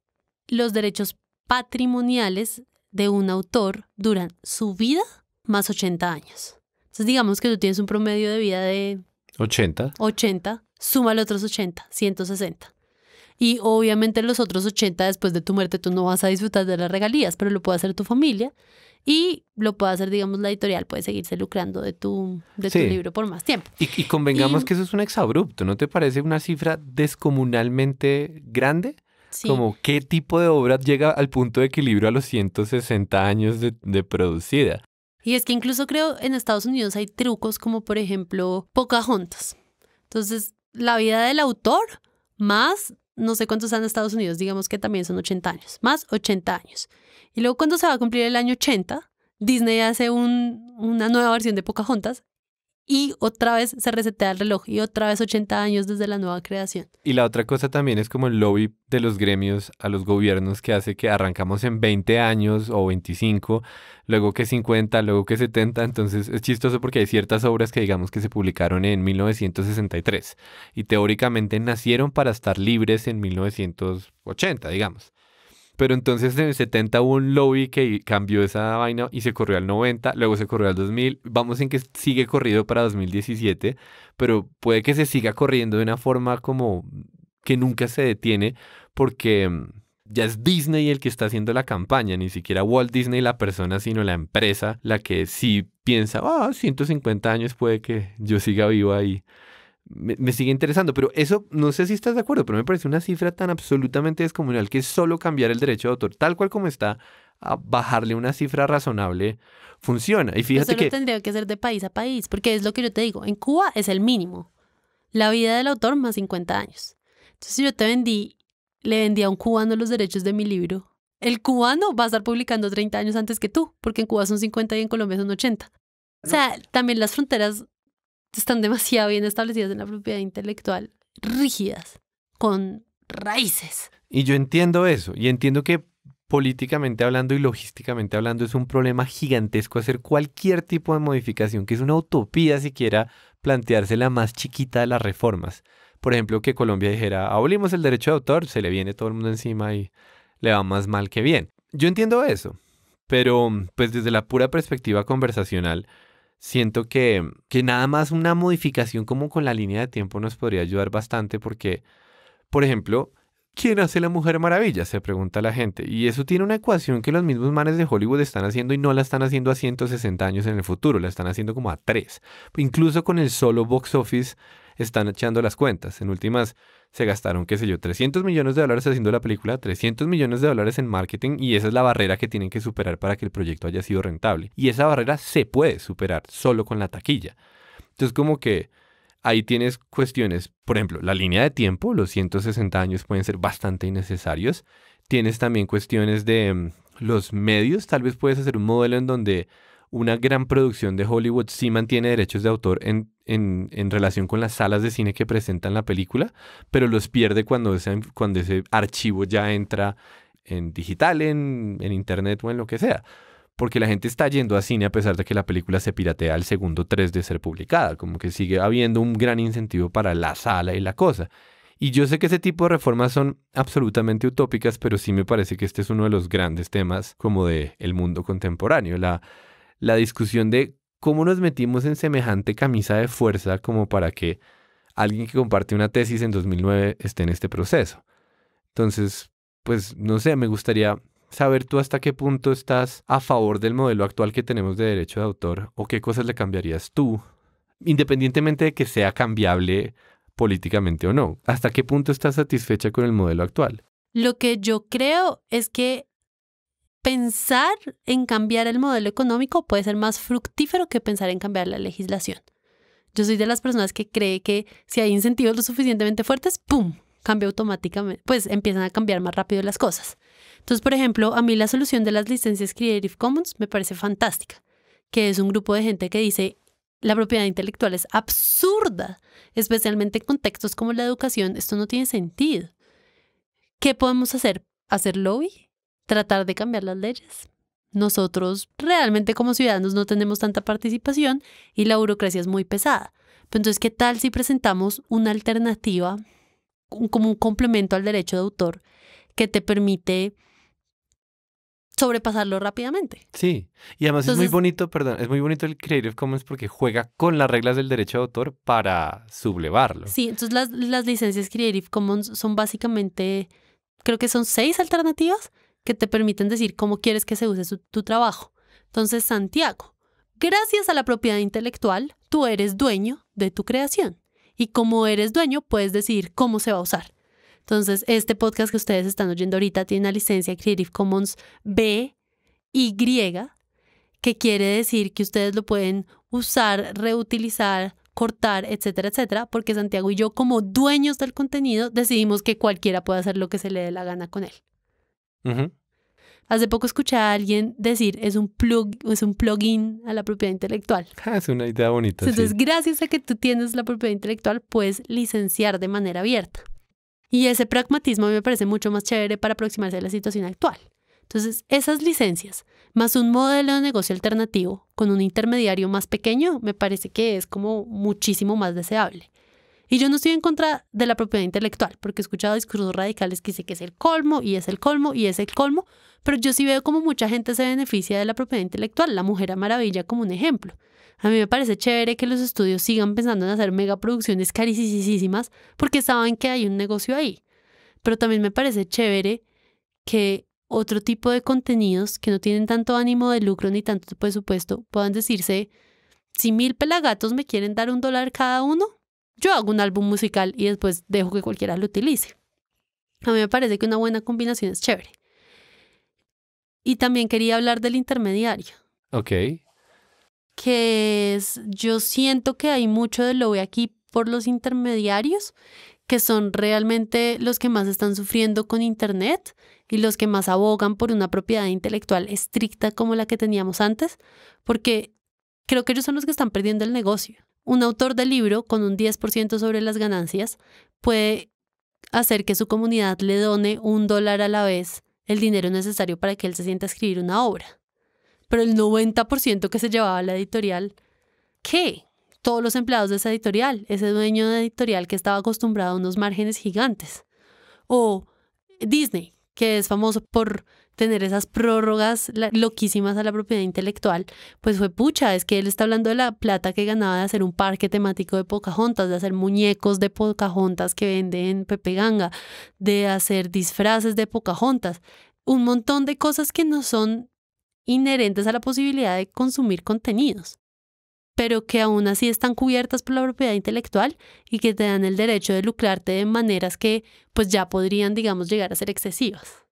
los derechos patrimoniales de un autor duran su vida más 80 años. Entonces digamos que tú tienes un promedio de vida de 80. 80, los otros 80, 160. Y obviamente los otros 80 después de tu muerte tú no vas a disfrutar de las regalías, pero lo puede hacer tu familia y lo puede hacer, digamos, la editorial, puede seguirse lucrando de tu, de tu libro por más tiempo. Y, convengamos que eso es un exabrupto, ¿no te parece una cifra descomunalmente grande? Como qué tipo de obra llega al punto de equilibrio a los 160 años de, producida. Y es que incluso creo en Estados Unidos hay trucos como por ejemplo Pocahontas. Entonces, la vida del autor más no sé cuántos están en Estados Unidos, digamos que también son 80 años, más 80 años. Y luego cuando se va a cumplir el año 80, Disney hace un, una nueva versión de Pocahontas y otra vez se resetea el reloj y otra vez 80 años desde la nueva creación. Y la otra cosa también es como el lobby de los gremios a los gobiernos que hace que arrancamos en 20 años o 25, luego que 50, luego que 70, entonces es chistoso porque hay ciertas obras que digamos que se publicaron en 1963 y teóricamente nacieron para estar libres en 1980, digamos. Pero entonces en el 70 hubo un lobby que cambió esa vaina y se corrió al 90, luego se corrió al 2000. Vamos en que sigue corrido para 2017, pero puede que se siga corriendo de una forma como que nunca se detiene porque mm, ya es Disney el que está haciendo la campaña, ni siquiera Walt Disney la persona, sino la empresa la que sí piensa, ah, 150 años puede que yo siga vivo ahí me, sigue interesando, pero eso no sé si estás de acuerdo, pero me parece una cifra tan absolutamente descomunal que solo cambiar el derecho de autor tal cual como está a bajarle una cifra razonable funciona. Y fíjate eso que tendría que hacer de país a país, porque es lo que yo te digo, en Cuba es el mínimo. La vida del autor más 50 años. Entonces si yo te vendí, le vendí a un cubano los derechos de mi libro. El cubano va a estar publicando 30 años antes que tú, porque en Cuba son 50 y en Colombia son 80. O sea, también las fronteras están demasiado bien establecidas en la propiedad intelectual, rígidas, con raíces. Y yo entiendo eso, y entiendo que políticamente hablando y logísticamente hablando es un problema gigantesco hacer cualquier tipo de modificación, que es una utopía siquiera plantearse la más chiquita de las reformas. Por ejemplo, que Colombia dijera, abolimos el derecho de autor, se le viene todo el mundo encima y le va más mal que bien. Yo entiendo eso, pero pues desde la pura perspectiva conversacional, siento que, que nada más una modificación como con la línea de tiempo nos podría ayudar bastante porque, por ejemplo, ¿quién hace la Mujer Maravilla? Se pregunta la gente. Y eso tiene una ecuación que los mismos manes de Hollywood están haciendo y no la están haciendo a 160 años en el futuro, la están haciendo como a 3. Incluso con el solo box office están echando las cuentas. En últimas, se gastaron, qué sé yo, 300 millones de dólares haciendo la película, 300 millones de dólares en marketing y esa es la barrera que tienen que superar para que el proyecto haya sido rentable. Y esa barrera se puede superar solo con la taquilla. Entonces como que ahí tienes cuestiones, por ejemplo, la línea de tiempo, los 160 años pueden ser bastante innecesarios. Tienes también cuestiones de mm, los medios, tal vez puedes hacer un modelo en donde una gran producción de Hollywood sí mantiene derechos de autor en en, relación con las salas de cine que presentan la película, pero los pierde cuando ese, cuando ese archivo ya entra en digital, en, internet o en lo que sea porque la gente está yendo a cine a pesar de que la película se piratea al segundo 3 de ser publicada, como que sigue habiendo un gran incentivo para la sala y la cosa. Y yo sé que ese tipo de reformas son absolutamente utópicas, pero sí me parece que este es uno de los grandes temas como del el mundo contemporáneo, la, la discusión de ¿cómo nos metimos en semejante camisa de fuerza como para que alguien que comparte una tesis en 2009 esté en este proceso? Entonces, pues no sé, me gustaría saber tú hasta qué punto estás a favor del modelo actual que tenemos de derecho de autor o qué cosas le cambiarías tú, independientemente de que sea cambiable políticamente o no. ¿Hasta qué punto estás satisfecha con el modelo actual? Lo que yo creo es que pensar en cambiar el modelo económico puede ser más fructífero que pensar en cambiar la legislación. Yo soy de las personas que cree que si hay incentivos lo suficientemente fuertes, ¡pum! cambia automáticamente, pues empiezan a cambiar más rápido las cosas. Entonces, por ejemplo, a mí la solución de las licencias Creative Commons me parece fantástica, que es un grupo de gente que dice, la propiedad intelectual es absurda, especialmente en contextos como la educación, esto no tiene sentido. ¿Qué podemos hacer? ¿Hacer lobby? tratar de cambiar las leyes. Nosotros realmente como ciudadanos no tenemos tanta participación y la burocracia es muy pesada. entonces, ¿qué tal si presentamos una alternativa como un complemento al derecho de autor que te permite sobrepasarlo rápidamente. Sí, y además es muy bonito, perdón, es muy bonito el Creative Commons porque juega con las reglas del derecho de autor para sublevarlo. Sí, entonces las licencias Creative Commons son básicamente, creo que son seis alternativas que te permiten decir cómo quieres que se use tu trabajo. Entonces, Santiago, gracias a la propiedad intelectual, tú eres dueño de tu creación y como eres dueño, puedes decidir cómo se va a usar. Entonces, este podcast que ustedes están oyendo ahorita tiene una licencia Creative Commons B y que quiere decir que ustedes lo pueden usar, reutilizar, cortar, etcétera, etcétera, porque Santiago y yo como dueños del contenido decidimos que cualquiera puede hacer lo que se le dé la gana con él. Hace poco escuché a alguien decir es un plug, es un plugin a la propiedad intelectual. Ah, es una idea bonita. Entonces, gracias a que tú tienes la propiedad intelectual, puedes licenciar de manera abierta. Y ese pragmatismo me parece mucho más chévere para aproximarse a la situación actual. Entonces, esas licencias, más un modelo de negocio alternativo con un intermediario más pequeño, me parece que es como muchísimo más deseable. Y yo no estoy en contra de la propiedad intelectual, porque he escuchado discursos radicales que dicen que es el colmo y es el colmo y es el colmo, pero yo sí veo como mucha gente se beneficia de la propiedad intelectual, la Mujer a Maravilla como un ejemplo. A mí me parece chévere que los estudios sigan pensando en hacer megaproducciones carísimas porque saben que hay un negocio ahí. Pero también me parece chévere que otro tipo de contenidos que no tienen tanto ánimo de lucro ni tanto presupuesto puedan decirse, si mil pelagatos me quieren dar un dólar cada uno, yo hago un álbum musical y después dejo que cualquiera lo utilice. A mí me parece que una buena combinación es chévere. Y también quería hablar del intermediario. Ok. Que es, yo siento que hay mucho de lo que aquí por los intermediarios, que son realmente los que más están sufriendo con Internet y los que más abogan por una propiedad intelectual estricta como la que teníamos antes, porque creo que ellos son los que están perdiendo el negocio. Un autor de libro con un 10% sobre las ganancias puede hacer que su comunidad le done un dólar a la vez el dinero necesario para que él se sienta a escribir una obra. Pero el 90% que se llevaba la editorial, ¿qué? Todos los empleados de esa editorial, ese dueño de editorial que estaba acostumbrado a unos márgenes gigantes. O Disney, que es famoso por tener esas prórrogas loquísimas a la propiedad intelectual, pues fue pucha, es que él está hablando de la plata que ganaba de hacer un parque temático de Pocahontas, de hacer muñecos de Pocahontas que venden Pepe Ganga, de hacer disfraces de Pocahontas, un montón de cosas que no son inherentes a la posibilidad de consumir contenidos pero que aún así están cubiertas por la propiedad intelectual y que te dan el derecho de lucrarte de maneras que pues ya podrían, digamos, llegar a ser excesivas.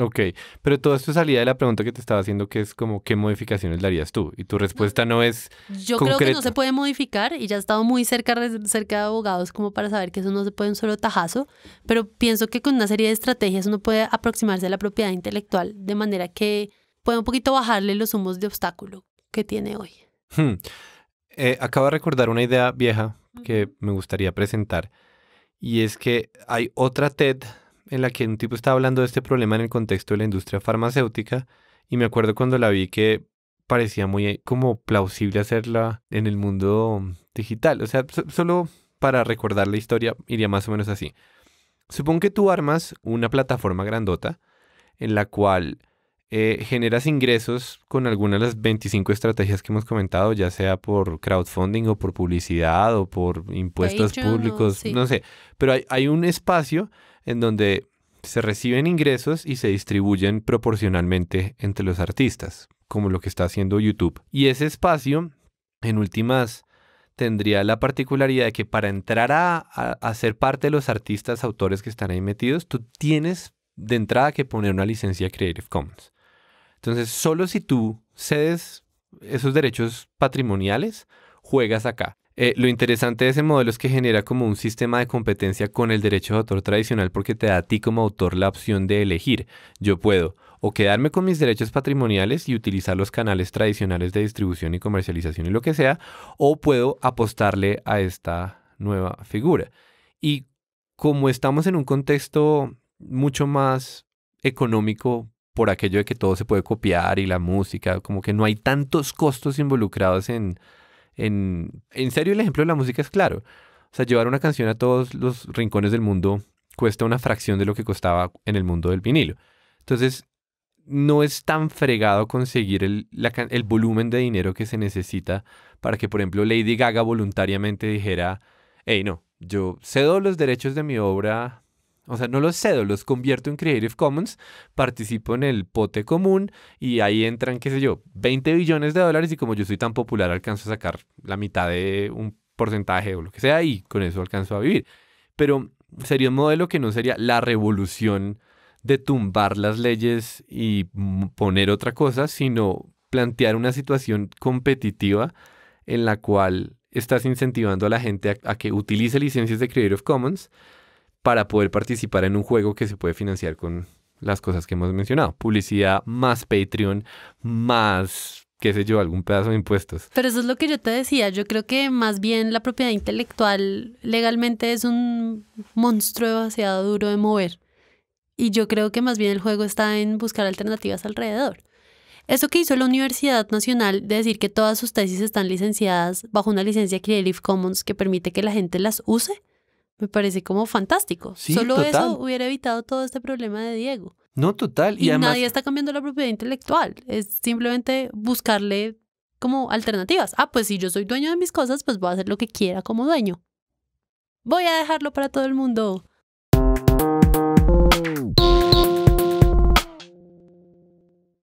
Ok, pero todo esto salía de la pregunta que te estaba haciendo, que es como, ¿qué modificaciones le harías tú? Y tu respuesta no es... Yo creo que no se puede modificar y ya he estado muy cerca, cerca de abogados como para saber que eso no se puede un solo tajazo, pero pienso que con una serie de estrategias uno puede aproximarse a la propiedad intelectual de manera que pueda un poquito bajarle los humos de obstáculo que tiene hoy. Hmm. Eh, acabo de recordar una idea vieja que me gustaría presentar y es que hay otra TED en la que un tipo estaba hablando de este problema en el contexto de la industria farmacéutica y me acuerdo cuando la vi que parecía muy eh, como plausible hacerla en el mundo mm, digital. O sea, solo para recordar la historia iría más o menos así. Supongo que tú armas una plataforma grandota en la cual eh, generas ingresos con alguna de las 25 estrategias que hemos comentado, ya sea por crowdfunding o por publicidad o por impuestos públicos, no sé. Pero hay, hay un espacio en donde se reciben ingresos y se distribuyen proporcionalmente entre los artistas, como lo que está haciendo YouTube. Y ese espacio, en últimas, tendría la particularidad de que para entrar a, ser parte de los artistas, autores que están ahí metidos, tú tienes de entrada que poner una licencia Creative Commons. Entonces, solo si tú cedes esos derechos patrimoniales, juegas acá. Eh, lo interesante de ese modelo es que genera como un sistema de competencia con el derecho de autor tradicional porque te da a ti como autor la opción de elegir. Yo puedo o quedarme con mis derechos patrimoniales y utilizar los canales tradicionales de distribución y comercialización y lo que sea, o puedo apostarle a esta nueva figura. Y como estamos en un contexto mucho más económico por aquello de que todo se puede copiar y la música, como que no hay tantos costos involucrados en en, serio, el ejemplo de la música es claro. O sea, llevar una canción a todos los rincones del mundo cuesta una fracción de lo que costaba en el mundo del vinilo. Entonces, no es tan fregado conseguir el, el, volumen de dinero que se necesita para que, por ejemplo, Lady Gaga voluntariamente dijera, hey, no, yo cedo los derechos de mi obra o sea, no los cedo, los convierto en Creative Commons, participo en el pote común y ahí entran, qué sé yo, 20 billones de dólares y como yo soy tan popular alcanzo a sacar la mitad de un porcentaje o lo que sea y con eso alcanzo a vivir. Pero sería un modelo que no sería la revolución de tumbar las leyes y poner otra cosa, sino plantear una situación competitiva en la cual estás incentivando a la gente a, a que utilice licencias de Creative Commons para poder participar en un juego que se puede financiar con las cosas que hemos mencionado. Publicidad más Patreon, más qué sé yo, algún pedazo de impuestos. Pero eso es lo que yo te decía, yo creo que más bien la propiedad intelectual legalmente es un monstruo demasiado duro de mover. Y yo creo que más bien el juego está en buscar alternativas alrededor. Eso que hizo la Universidad Nacional de decir que todas sus tesis están licenciadas bajo una licencia Creative Commons que permite que la gente las use, me parece como fantástico. Solo eso hubiera evitado todo este problema de Diego. No, total. Y, nadie está cambiando la propiedad intelectual. Es simplemente buscarle como alternativas. Ah, pues si yo soy dueño de mis cosas, pues voy a hacer lo que quiera como dueño. Voy a dejarlo para todo el mundo.